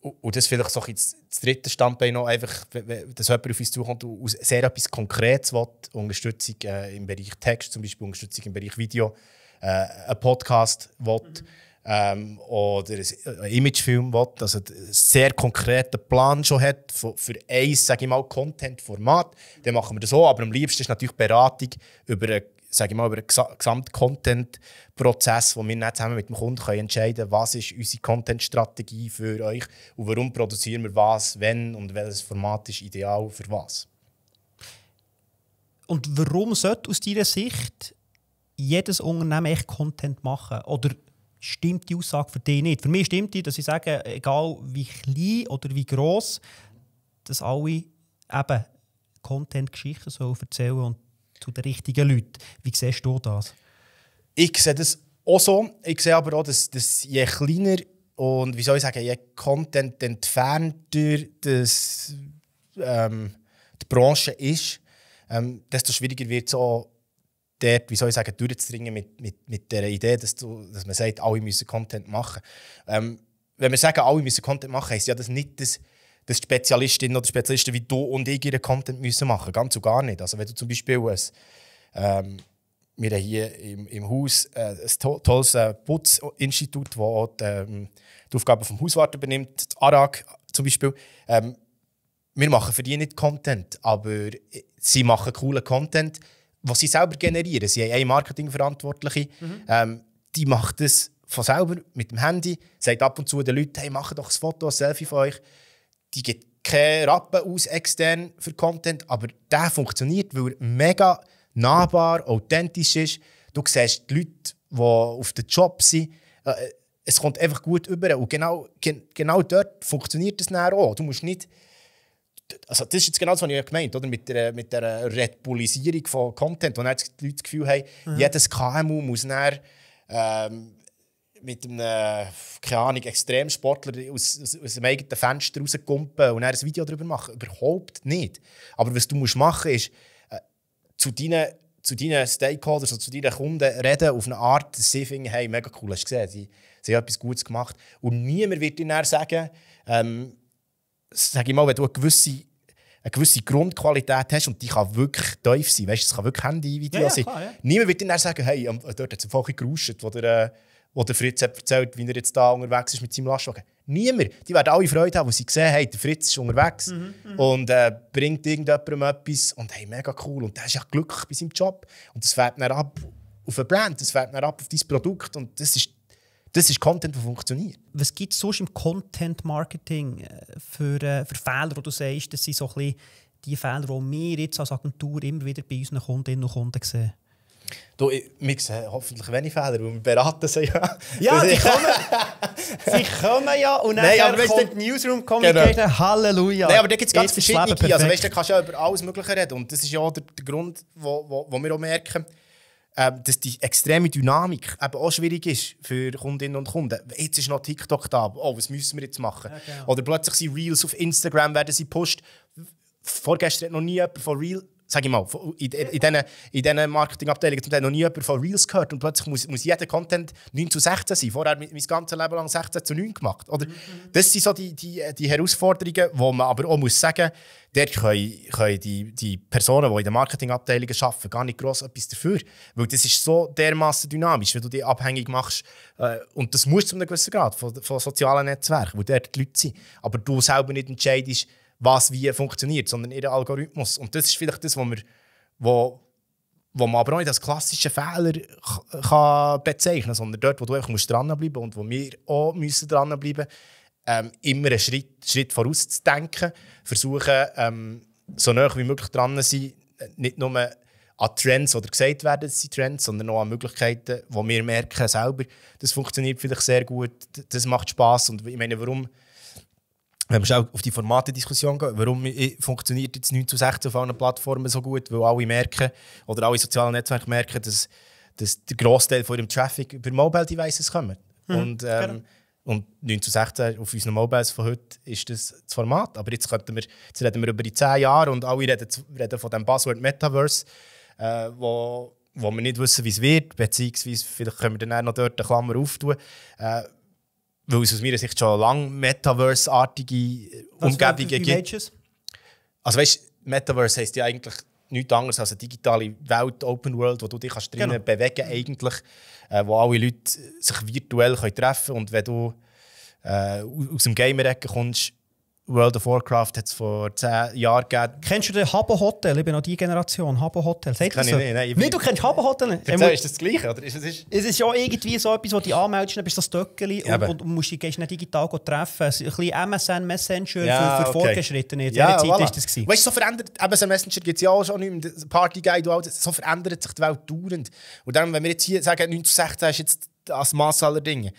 und das vielleicht so ein das dritte Standbein noch, einfach, dass jemand auf uns zukommt und sehr etwas Konkretes will, Unterstützung äh, im Bereich Text zum Beispiel, Unterstützung im Bereich Video, äh, einen Podcast will, mhm ähm, oder einen äh, Imagefilm will, also einen sehr konkreten Plan schon hat für, ein, sage ich mal, Content-Format, dann machen wir das so. Aber am liebsten ist natürlich Beratung über einen sage Gesamt-Content-Prozess, wo wir nicht zusammen mit dem Kunden können entscheiden können, was ist unsere Content-Strategie für euch und warum produzieren wir was, wenn und welches Format ist ideal für was. Und warum sollte aus deiner Sicht jedes Unternehmen echt Content machen? Oder stimmt die Aussage für dich nicht. Für mich stimmt die, dass ich sage, egal wie klein oder wie gross, dass alle eben Content-Geschichten so erzählen und zu den richtigen Leuten. Wie siehst du das? Ich sehe das auch so. Ich sehe aber auch, dass, dass je kleiner und wie soll ich sagen, je Content entfernter das, ähm, die Branche ist, ähm, desto schwieriger wird es auch dort, wie soll ich sagen, durchzudringen mit, mit, mit der Idee, dass, du, dass man sagt, alle müssen Content machen. Ähm, wenn wir sagen, alle müssen Content machen, heisst ja das nicht, dass, dass Spezialistinnen oder Spezialisten wie du und ich ihren Content müssen machen Ganz und gar nicht. Also wenn du zum Beispiel ein, ähm, wir haben hier im, im Haus äh, ein to tolles äh, Putzinstitut, das auch die, ähm, die Aufgaben vom Hauswart übernimmt, ARAG zum Beispiel. Ähm, wir machen für die nicht Content, aber sie machen coolen Content was sie selber generieren. Sie haben eine Marketingverantwortliche, mhm. ähm, die macht das von selber mit dem Handy, sagt ab und zu den Leuten, hey, mach doch ein Foto, ein Selfie von euch. Die gibt keine Rappen aus extern für Content, aber der funktioniert, weil er mega nahbar, authentisch ist. Du siehst die Leute, die auf dem Job sind. Äh, äh, es kommt einfach gut über. Und genau, gen genau dort funktioniert es dann auch. Du musst nicht also das ist jetzt genau das, was ich gemeint habe, mit der, mit der Red Bullisierung von Content, wo die Leute das Gefühl haben, mhm. jedes KMU muss näher ähm, mit einem, keine Ahnung, Extremsportler aus, aus, aus einem eigenen Fenster rauskumpen und dann ein Video darüber machen. Überhaupt nicht. Aber was du musst machen musst, ist, äh, zu deinen zu deinen Stakeholders und zu deinen Kunden reden auf eine Art, dass sie finden, hey, mega cool, hast du gesehen, sie, sie haben etwas Gutes gemacht. Und niemand wird dir sagen, ähm, sage ich mal, wenn du eine gewisse eine gewisse Grundqualität hast und die kann wirklich tief sein. Weißt, es kann wirklich Handy-Video ja, ja, sein. Klar, ja. Niemand wird dir sagen, hey, dort hat es einfach gerauscht, wo der, wo der Fritz hat erzählt, wie er jetzt da unterwegs ist mit seinem Lastwagen. Niemand. Die werden alle Freude haben, weil sie sehen, hey, der Fritz ist unterwegs mhm, mhm, und äh, bringt irgendjemandem etwas und hey, mega cool. Und der ist ja glücklich bei seinem Job. Und das fährt dann ab auf eine Brand, das fährt dann ab auf dein Produkt und das ist das ist Content, der funktioniert. Was gibt es sonst im Content-Marketing äh, für, äh, für Fehler, wo du sagst, das sind so ein bisschen die Fehler, die wir jetzt als Agentur immer wieder bei unseren Kundinnen und Kunden sehen? Du, wir sehen hoffentlich wenig Fehler, weil wir beraten sie ja. Ja, die kommen, sie kommen ja und dann Nein, aber kommt weißt, die Newsroom Communication, genau. Halleluja. Nein, aber da gibt es ganz verschiedene, also weißt, da kannst du ja über alles mögliche reden und das ist ja auch der, der Grund, wo, wo, wo wir auch merken, ähm, dass die extreme Dynamik eben auch schwierig ist für Kundinnen und Kunden. Jetzt ist noch TikTok da, oh, was müssen wir jetzt machen? Ja, genau. Oder plötzlich sind Reels auf Instagram, werden sie pusht. Vorgestern hat noch nie jemand von Reels sage ich mal, in, in, in diesen Marketingabteilungen zum Teil noch nie jemand von Reels gehört und plötzlich muss, muss jeder Content 9 zu 16 sein. Vorher mein, mein ganzes Leben lang 16 zu 9 gemacht. Oder? Mhm. Das sind so die, die, äh, die Herausforderungen, wo man aber auch muss sagen muss, dort können, können die, die Personen, die in den Marketingabteilungen arbeiten, gar nicht gross etwas dafür. Weil das ist so dermaßen dynamisch, wenn du dich abhängig machst. Äh, und das musst du zu einem gewissen Grad von, von sozialen Netzwerken, wo dort die Leute sind. Aber du selber nicht entscheidest, was wie funktioniert, sondern ihren Algorithmus. Und das ist vielleicht das, was wir, wo, wo man aber auch nicht als klassischen Fehler kann bezeichnen kann, sondern dort, wo du einfach dranbleiben musst und wo wir auch müssen dranbleiben müssen, ähm, immer einen Schritt, Schritt vorauszudenken, versuchen, ähm, so nah wie möglich dran zu sein, nicht nur an Trends oder gesagt werden, es sind Trends, sondern auch an Möglichkeiten, die wir merken selber, das funktioniert vielleicht sehr gut, das macht Spaß und ich meine, warum wenn wir auch auf die Formatendiskussion gehen, warum funktioniert jetzt 9 zu 16 auf allen Plattformen so gut? Weil alle merken, oder alle sozialen Netzwerke merken, dass, dass der Großteil von ihrem Traffic über Mobile Devices kommt. Mhm, und, ähm, genau. und 9 zu 16 äh, auf unseren Mobiles von heute ist das, das Format. Aber jetzt, könnten wir, jetzt reden wir über die 10 Jahre und alle reden, reden von dem Buzzword Metaverse, äh, wo, wo wir nicht wissen, wie es wird, beziehungsweise vielleicht können wir dann auch noch dort eine Klammer auftun. Äh, weil es aus meiner Sicht schon lange Metaverse-artige Umgebungen gibt. Also weißt du, Metaverse heisst ja eigentlich nichts anderes als eine digitale Welt, Open World, wo du dich kannst drinnen genau. bewegen eigentlich, äh, wo alle Leute sich virtuell können treffen können. Und wenn du äh, aus dem Gamer-Ecke kommst, World of Warcraft hat es vor 10 Jahren gegeben. Kennst du den Habbo Hotel? Ich bin noch die Generation. Habbo Hotel. Sagt das so? nicht. Nein, nee, du kennst Habbo Hotel nicht. Erzähl, ist das das Gleiche? Oder ist es, ist es ist ja irgendwie so etwas, wo du dich anmeldest, dann bist du das Töckeli und, und, musst dich nicht digital treffen. Ein bisschen MSN Messenger ja, für, für okay. Fortgeschrittene. In ja, Zeit voilà. ist das gewesen. Weißt du, so verändert, MSN Messenger gibt es ja auch schon nicht Party Guide und alles. So verändert sich die Welt dauernd. Und dann, wenn wir jetzt hier sagen, 9 zu 16 ist jetzt das Mass aller Dinge.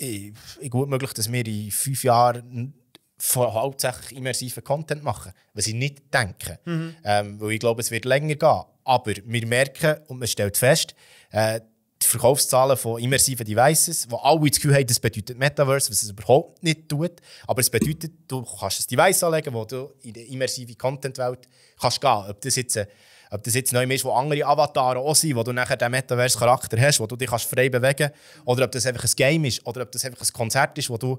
Ich, gut möglich, dass wir in fünf Jahren vor hauptsächlich immersiven Content machen, was ich nicht denke. Mhm. Ähm, weil ich glaube, es wird länger gehen. Aber wir merken und man stellt fest, äh, die Verkaufszahlen von immersiven Devices, wo alle das Gefühl haben, das bedeutet Metaverse, was es überhaupt nicht tut. Aber es bedeutet, du kannst ein Device anlegen, wo du in die immersive Content-Welt kannst gehen. Ob das jetzt, äh, ob das jetzt neu ist, wo andere Avatare auch sind, wo du nachher den Metaverse-Charakter hast, wo du dich kannst frei bewegen kannst. Oder ob das einfach ein Game ist, oder ob das einfach ein Konzert ist, wo du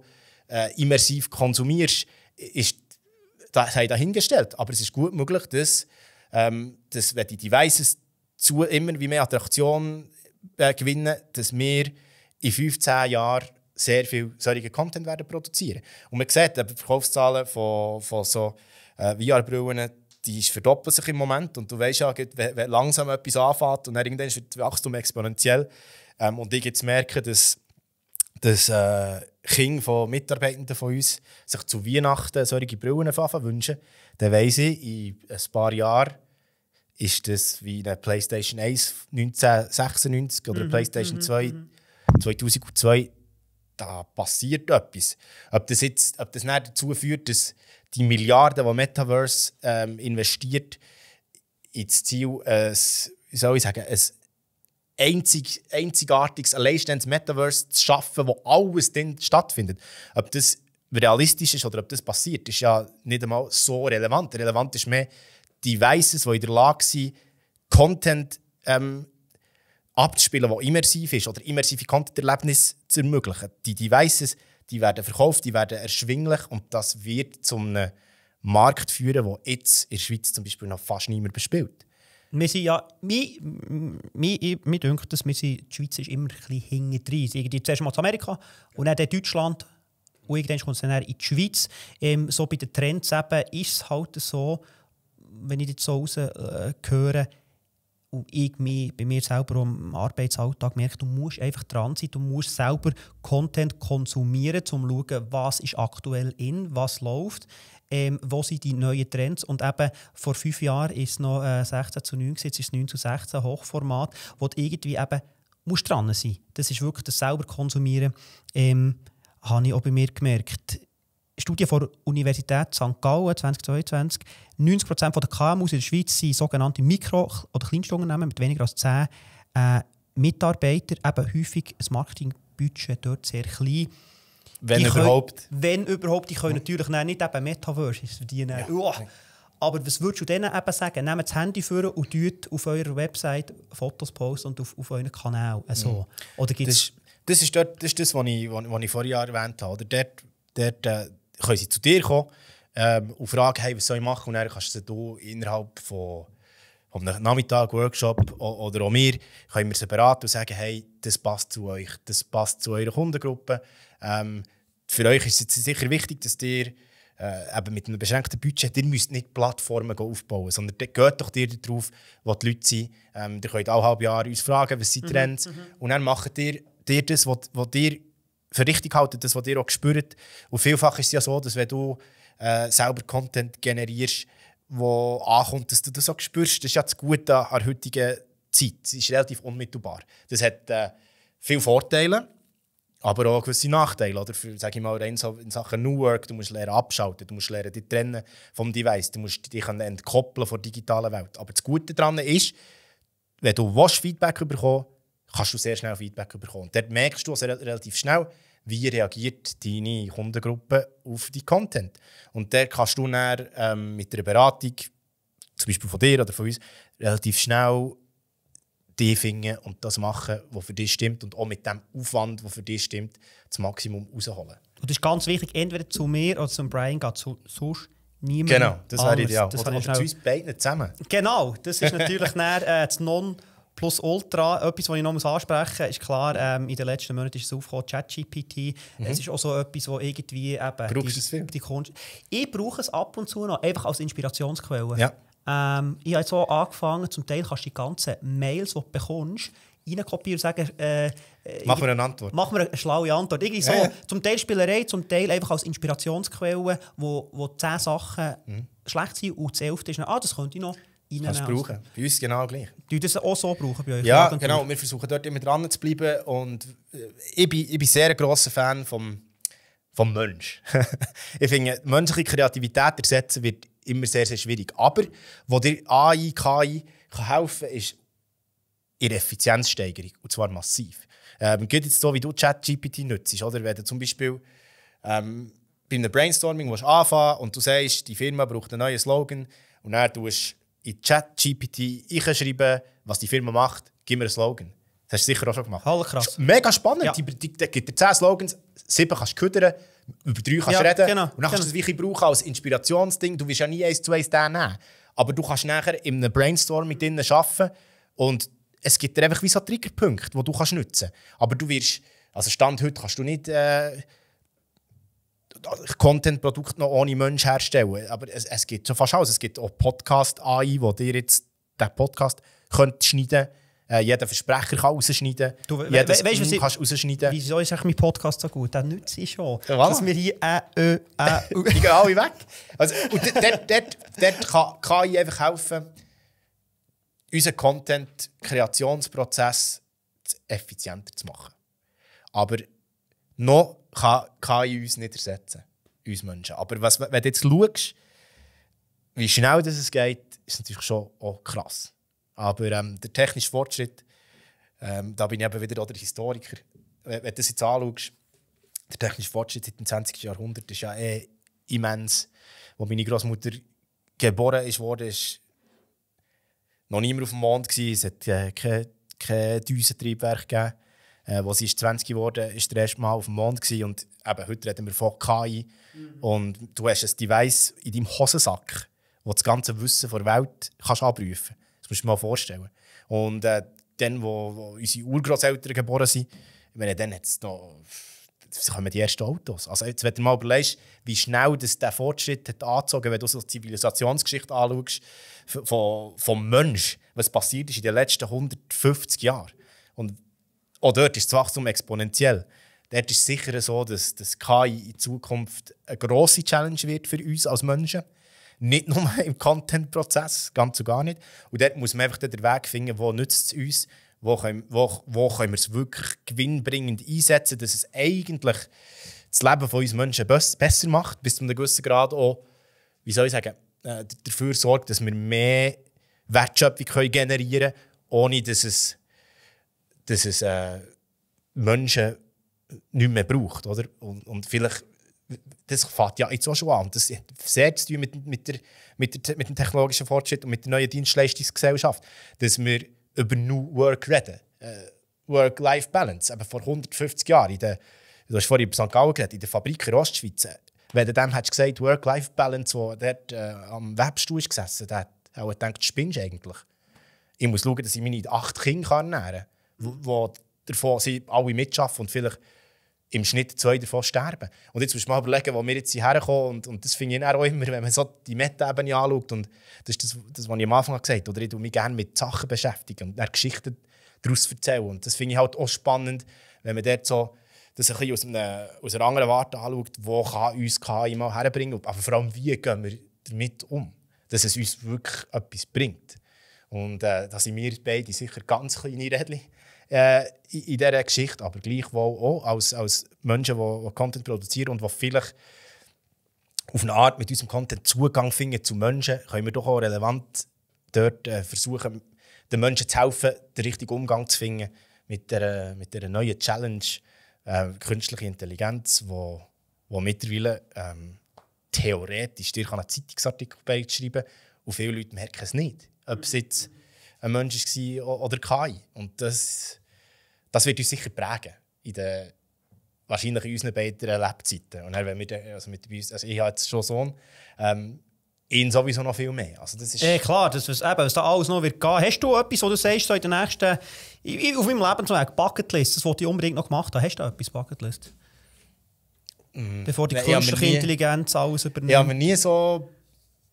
äh, immersiv konsumierst, ist da, sei dahingestellt. Aber es ist gut möglich, dass, ähm, dass wenn die Devices zu immer wie mehr Attraktion äh, gewinnen, dass wir in 15 Jahren sehr viel solchen Content werden produzieren. Und man sieht, die Verkaufszahlen von, von so äh, VR-Brillen verdoppeln sich im Moment und du weißt ja, wenn, wenn langsam etwas anfängt und dann irgendwann wird das Wachstum exponentiell ähm, und ich jetzt merke, dass dass äh, Kinder von Mitarbeitenden von uns sich zu Weihnachten solche Brillen wünschen, dann weiss ich, in ein paar Jahren ist das wie eine PlayStation 1 1996 oder eine mhm, PlayStation 2 mhm, 2002. Mhm. Da passiert etwas. Ob das, jetzt, ob das dann dazu führt, dass die Milliarden, die Metaverse ähm, investiert, ins Ziel, äh, soll ich sagen, ein einzig, einzigartiges, alleinstehendes Metaverse zu schaffen, wo alles dann stattfindet. Ob das realistisch ist oder ob das passiert, ist ja nicht einmal so relevant. Relevant ist mehr die Devices, die in der Lage sind, Content ähm, abzuspielen, der immersiv ist oder immersive Content-Erlebnisse zu ermöglichen. Die Devices die werden verkauft, die werden erschwinglich und das wird zu einem Markt führen, der jetzt in der Schweiz zum Beispiel noch fast niemand bespielt. Wir sind ja, mir, mir, mir denkt, dass wir sind, die Schweiz ist immer ein bisschen hinten Irgendwie zuerst mal zu Amerika und dann in Deutschland und irgendwann kommt es dann in die Schweiz. Ähm, so bei den Trends eben ist es halt so, wenn ich jetzt so raus äh, höre, und ich mich bei mir selber im Arbeitsalltag merke, du musst einfach dran sein, du musst selber Content konsumieren, um zu schauen, was ist aktuell in, was läuft ähm, wo sind die neuen Trends. Und eben vor fünf Jahren ist es noch äh, 16 zu 9, jetzt ist es 9 zu 16 Hochformat, wo du irgendwie eben musst dran sein Das ist wirklich das selber konsumieren, ähm, habe ich auch bei mir gemerkt. Studie von der Universität St. Gallen 2022, 90% der KMUs in der Schweiz sind sogenannte Mikro- oder Kleinstunternehmen mit weniger als 10 äh, Mitarbeitern, eben häufig das Marketingbudget dort sehr klein. Wenn überhaupt. wenn überhaupt, die können ja. natürlich nein, nicht eben Metaverse verdienen. Ja. Oh. Aber was würdest du denen eben sagen? Nehmt das Handy vor und tut auf eurer Website Fotos posten und auf, auf euren Kanal. Also. Äh, mhm. Oder gibt's das, das, ist dort, das ist das, was ich, was, vorher erwähnt habe. dort dort äh, können sie zu dir kommen ähm, und fragen, hey, was soll ich machen? Und dann kannst du innerhalb von am Nachmittag, Workshop oder auch mir, können wir sie beraten und sagen, hey, das passt zu euch, das passt zu eurer Kundengruppe, Ähm, für euch ist es sicher wichtig, dass ihr äh, eben mit einem beschränkten Budget, ihr müsst nicht Plattformen aufbauen, sondern geht doch dir darauf, wo die Leute sind. Ähm, ihr könnt alle halbe Jahre uns fragen, was sind mhm, Trends. Mhm, und dann macht ihr, ihr das, was, was ihr für richtig haltet, das, was ihr auch spürt. Und vielfach ist es ja so, dass wenn du äh, selber Content generierst, wo ankommt, dass du das auch spürst. Das ist ja das Gute an der heutigen Zeit. Es ist relativ unmittelbar. Das hat äh, viele Vorteile aber auch gewisse Nachteile, oder? Für, sag ich mal, rein so in Sachen New Work, du musst lernen abschalten, du musst lernen dich trennen vom Device, du musst dich entkoppeln von der digitalen Welt. Aber das Gute daran ist, wenn du willst, Feedback bekommst, kannst du sehr schnell Feedback bekommen. Und dort merkst du also relativ schnell, wie reagiert deine Kundengruppe auf die Content. Und der kannst du dann ähm, mit der Beratung, zum Beispiel von dir oder von uns, relativ schnell dich finden und das machen, was für dich stimmt und auch mit dem Aufwand, der für dich stimmt, das Maximum rausholen. Und das ist ganz wichtig, entweder zu mir oder zum Brian geht zu, sonst niemand Genau, das wäre ideal. Das oder oder zu uns beiden zusammen. Genau, das ist natürlich dann, äh, das Non- Plus Ultra, etwas, was ich noch ansprechen muss, ist klar, ähm, in den letzten Monaten ist es aufgekommen, ChatGPT. Mhm. Es ist auch so etwas, wo irgendwie eben... Brauchst du es viel? Die Kunst ich brauche es ab und zu noch, einfach als Inspirationsquelle. Ja. Ähm, ich habe jetzt auch angefangen, zum Teil kannst du die ganzen Mails, die du bekommst, reinkopieren und sagen, äh, äh Machen wir eine Antwort. Machen wir eine schlaue Antwort. Irgendwie so, ja. Zum Teil Spielerei, zum Teil einfach als Inspirationsquelle, wo, wo zehn Sachen mhm. schlecht sind und die elfte ist, ah, das könnte ich noch reinnehmen. Kannst brauchen. Bei uns genau gleich. Du das auch so brauchen bei euch? Ja, genau. Wir versuchen dort immer dran zu bleiben und äh, ich bin, ich bin sehr ein grosser Fan vom, vom Mensch. ich finde, menschliche Kreativität ersetzen wird immer sehr, sehr schwierig. Aber wo dir AI, KI kann helfen kann, ist ihre Effizienzsteigerung. Und zwar massiv. Ähm, geht jetzt so, wie du ChatGPT nutzt. Oder wenn du zum Beispiel ähm, bei einem Brainstorming willst anfangen und du sagst, die Firma braucht einen neuen Slogan und dann tust du in ChatGPT schreiben, was die Firma macht, gib mir einen Slogan. Das hast du sicher auch schon gemacht. Hallo, krass. Mega spannend. Ja. Die, die, die, die, 10 Slogans, 7 kannst du küdern, über drei kannst ja, reden genau, und dann genau. kannst du es genau. wirklich brauchen als Inspirationsding. Du wirst ja nie eins zu eins den nehmen. Aber du kannst nachher in einem Brainstorm mit denen arbeiten und es gibt dir einfach wie so Triggerpunkte, die du kannst nutzen kannst. Aber du wirst, also Stand heute kannst du nicht... Äh, Content-Produkt noch ohne Mensch herstellen. Aber es, es gibt so fast alles. Es gibt auch Podcast-AI, wo dir jetzt den Podcast könnt schneiden könnte äh, jeder Versprecher kann rausschneiden. Du, we jedes we weißt, kannst rausschneiden. Wieso ist mein Podcast so gut? Dann nützt sich schon. Ja, dass wir hier äh, äh, äh. die gehen alle weg. Also, und dort, dort, dort kann, kann ich einfach helfen, unseren Content-Kreationsprozess effizienter zu machen. Aber noch kann, kann ich uns nicht ersetzen, uns Menschen. Aber was, wenn du jetzt schaust, wie schnell das es geht, ist natürlich schon auch krass. Aber ähm, der technische Fortschritt, ähm, da bin ich eben wieder oder Historiker. Wenn, wenn du das jetzt anschaust, der technische Fortschritt seit dem 20. Jahrhundert ist ja eh immens. Als meine Großmutter geboren ist, wurde, ist noch niemand auf dem Mond. Gewesen. Es hat äh, kein, kein Düsentriebwerk gegeben. Äh, als sie 20 geworden ist, war das erste Mal auf dem Mond. Gewesen. Und eben, heute reden wir von KI. Mhm. Und du hast ein Device in deinem Hosensack, wo das ganze Wissen der Welt kannst abrufen kannst. Das musst du dir mal vorstellen. Und äh, dann, wo, wo unsere Urgroßeltern geboren sind, ich meine, dann hat es noch kommen die ersten Autos. Also jetzt, wenn du mal überlegst, wie schnell dieser Fortschritt hat angezogen, wenn du so die Zivilisationsgeschichte anschaust, vom, vom Mensch, was passiert ist in den letzten 150 Jahren. Und auch dort ist das Wachstum exponentiell. Dort ist es sicher so, dass das KI in Zukunft eine grosse Challenge wird für uns als Menschen. Nicht nur im Content-Prozess, ganz und gar nicht. Und dort muss man einfach den Weg finden, wo nützt es uns, wo können, wo, wo können wir es wirklich gewinnbringend einsetzen, dass es eigentlich das Leben von uns Menschen besser macht, bis zu einem gewissen Grad auch, wie soll ich sagen, äh, dafür sorgt, dass wir mehr Wertschöpfung können generieren können, ohne dass es, dass es äh, Menschen nicht mehr braucht. Oder? Und, und vielleicht das fährt ja jetzt auch schon an. Das hat sehr zu tun mit, mit, der, mit, der, mit dem technologischen Fortschritt und mit der neuen Dienstleistungsgesellschaft, dass wir über New Work reden. Äh, Work-Life-Balance. Aber vor 150 Jahren, in der, du hast vorhin über St. Gallen geredet, in der Fabrik in Ostschweiz, wenn du dem hättest gesagt Work-Life-Balance, wo dort äh, am Webstuhl gesessen hat, auch gedacht, du spinnst eigentlich. Ich muss schauen, dass ich meine acht Kinder ernähren kann, die davon sind, alle mitschaffen und vielleicht im Schnitt zwei davon sterben. Und jetzt musst du mal überlegen, wo wir jetzt herkommen. Und, und das finde ich auch immer, wenn man so die Meta-Ebene anschaut. Und das ist das, das, was ich am Anfang gesagt habe. Oder ich mich gerne mit Sachen beschäftigen und Geschichten daraus erzählen. Und das finde ich halt auch spannend, wenn man dort so das ein bisschen aus, einem, aus einer anderen Warte anschaut, wo kann uns KI mal herbringen. Aber vor allem, wie gehen wir damit um, dass es uns wirklich etwas bringt. Und äh, da sind wir beide sicher ganz kleine Rädchen äh, in dieser Geschichte, aber gleichwohl auch als, als Menschen, die, Content produzieren und die vielleicht auf eine Art mit unserem Content Zugang finden zu Menschen, können wir doch auch relevant dort äh, versuchen, den Menschen zu helfen, den richtigen Umgang zu finden mit der, mit der neuen Challenge äh, künstliche Intelligenz, wo, wo mittlerweile ähm, theoretisch dir kann einen Zeitungsartikel beischreiben und viele Leute merken es nicht, ob es jetzt ein Mensch war oder kein. Und das das wird uns sicher prägen in den wahrscheinlich in unseren beiden Lebzeiten. Und dann, wenn wir, dann, also mit uns, also ich habe jetzt schon Sohn, ähm, ihn sowieso noch viel mehr. Also das ist ja, eh, klar, das, was, eben, was da alles noch wird gehen. Hast du etwas, wo du sagst, so in der nächsten, ich, auf meinem Lebensweg, Bucketlist, das wollte ich unbedingt noch gemacht haben. Hast du da etwas, Bucketlist? Mm. Bevor die künstliche nie, Intelligenz alles übernimmt. Ich habe mir nie so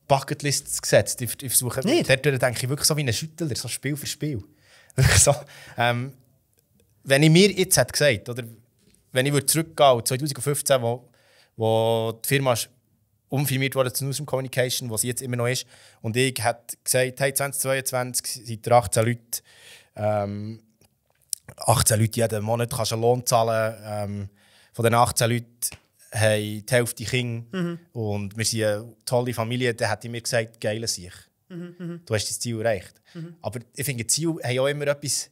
Bucketlists gesetzt. Ich, ich versuche, Nicht? Dort denke ich wirklich so wie ein Schüttler, so Spiel für Spiel. so, ähm, wenn ich mir jetzt hätte gesagt, oder wenn ich würde zurückgehen, 2015, wo, wo die Firma umfirmiert wurde zu Newsroom Communication, was sie jetzt immer noch ist, und ich hätte gesagt, hey, 2022 sind 18 Leute, ähm, 18 Leute jeden Monat kannst du einen Lohn zahlen. Ähm, von den 18 Leuten haben die Hälfte Kinder mhm. und wir sind eine tolle Familie, dann hätte ich mir gesagt, geile sich. Mhm, mhm, du hast das Ziel erreicht. Mhm. Aber ich finde, Ziel haben auch immer etwas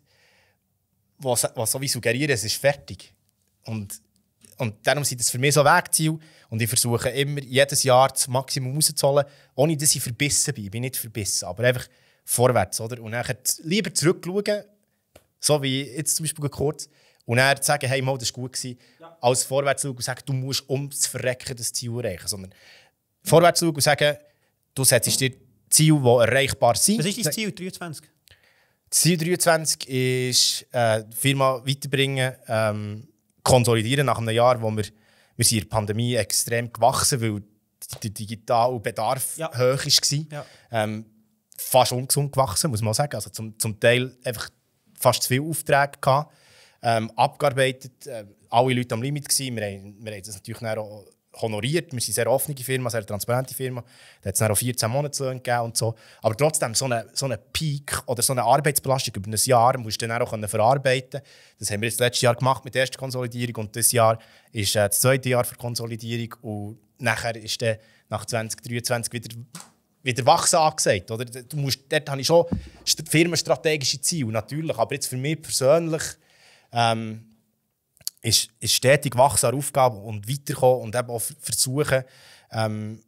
was, was so wie suggerieren, es ist fertig. Und, und darum sind das für mich so Wegziele. Und ich versuche immer, jedes Jahr das Maximum rauszuholen, ohne dass ich verbissen bin. Ich bin nicht verbissen, aber einfach vorwärts. Oder? Und dann lieber zurückschauen, so wie jetzt zum Beispiel kurz, und dann sagen, hey, mal, das war gut, ja. als vorwärts schauen und sagen, du musst um ums Verrecken das Ziel erreichen. Sondern vorwärts schauen und sagen, du setzt dir Ziele, die erreichbar sind. Was ist dein Ziel, 23? Ziel 23 ist, äh, die Firma weiterbringen, ähm, konsolidieren nach einem Jahr, wo wir, wir sind in der Pandemie extrem gewachsen, weil der digitale Bedarf ja. hoch war. Ja. Ähm, fast ungesund gewachsen, muss man sagen. Also zum, zum Teil einfach fast zu viele Aufträge gehabt, ähm, abgearbeitet, äh, alle Leute am Limit gewesen. Wir wir haben das natürlich auch honoriert. Wir sind eine sehr offene Firma, eine sehr transparente Firma. Da hat es auch 14 Monatslöhne gegeben und so. Aber trotzdem, so einen so eine Peak oder so eine Arbeitsbelastung über ein Jahr musst du dann auch verarbeiten können. Das haben wir jetzt letztes Jahr gemacht mit der ersten Konsolidierung und dieses Jahr ist äh, das zweite Jahr für Konsolidierung und nachher ist dann nach 2023 wieder wieder wachsen angesagt. Oder? Du musst, dort habe ich schon firmenstrategische Ziele, natürlich. Aber jetzt für mich persönlich ähm, ist, ist stetig wachsen an Aufgaben und weiterkommen und eben auch versuchen, ähm,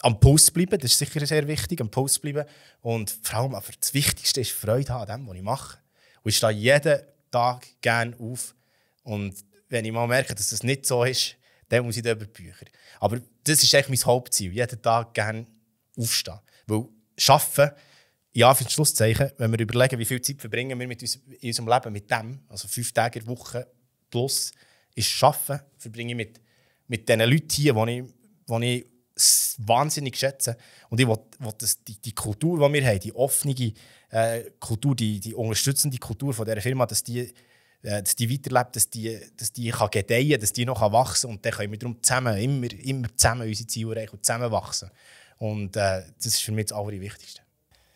am Puls zu bleiben, das ist sicher sehr wichtig, am Puls zu bleiben. Und vor allem aber das Wichtigste ist Freude haben an dem, was ich mache. Und ich stehe jeden Tag gerne auf. Und wenn ich mal merke, dass das nicht so ist, dann muss ich da über Bücher. Aber das ist eigentlich mein Hauptziel, jeden Tag gerne aufstehen. Weil Schaffen, ja, für das Schlusszeichen, wenn wir überlegen, wie viel Zeit verbringen wir mit uns, in unserem Leben mit dem, also fünf Tage in der Woche Plus ist Arbeiten. Verbringe ich mit, mit den Leuten hier, die ich, die ich wahnsinnig schätze. Und ich will, will die, die, Kultur, die wir haben, die offene äh, Kultur, die, die unterstützende Kultur von dieser Firma, dass die, äh, dass die weiterlebt, dass die, dass die kann gedeihen dass die noch wachsen kann. Und dann können wir darum zusammen, immer, immer zusammen unsere Ziele erreichen und zusammen wachsen. Und äh, das ist für mich das Allerwichtigste.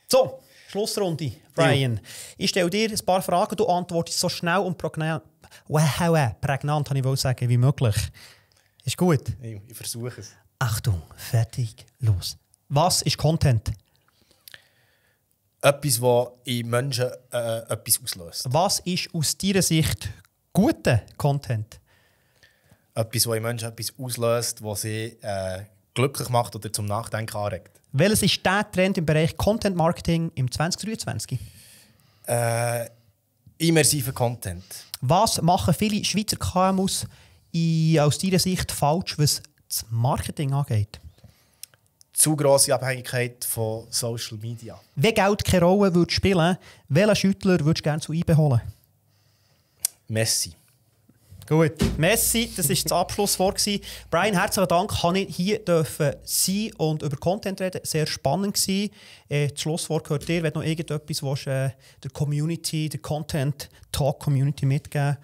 So, Schlussrunde, Brian. Ja. Ich stelle dir ein paar Fragen, du antwortest so schnell und prägnant wow, äh, prägnant, kann ich wohl sagen, wie möglich. Ist gut? Ich, ich versuche es. Achtung, fertig, los. Was ist Content? Etwas, was in Menschen äh, etwas auslöst. Was ist aus deiner Sicht guter Content? Etwas, was in Menschen etwas auslöst, was sie äh, glücklich macht oder zum Nachdenken anregt. Welches ist der Trend im Bereich Content Marketing im 2023? Äh, immersiver Content was machen viele Schweizer KMUs aus deiner Sicht falsch, was das Marketing angeht? Zu grosse Abhängigkeit von Social Media. Wie Geld keine Rolle würde spielen, welchen Schüttler würdest du gerne zu IBE Messi. Gut, Messi, das war das Abschlusswort. Gewesen. Brian, herzlichen Dank, dass ich hier dürfen sein und über Content reden. Sehr spannend War. Äh, das Schlusswort gehört dir. Wenn noch irgendetwas was, äh, der Community, der Content Talk Community mitgeben?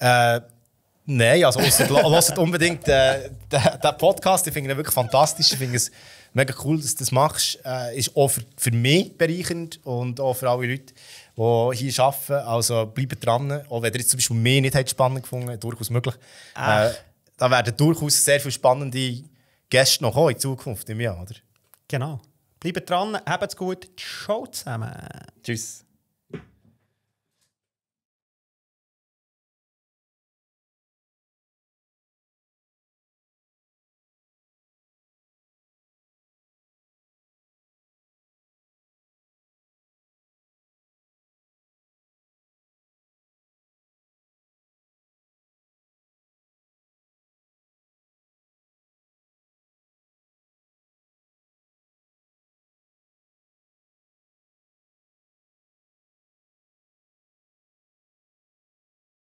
Äh, nein, also hört unbedingt äh, den, den Podcast. Ich finde ihn wirklich fantastisch. Ich finde es mega cool, dass du das machst. Äh, ist auch für, für mich bereichernd und auch für alle Leute die hier arbeiten. Also bleibt dran, auch wenn ihr jetzt zum Beispiel mich nicht spannend gefunden habt, durchaus möglich. Äh, da werden durchaus sehr viele spannende Gäste noch kommen in Zukunft im Jahr, oder? Genau. Bleibt dran, habt's gut, ciao zusammen. Tschüss.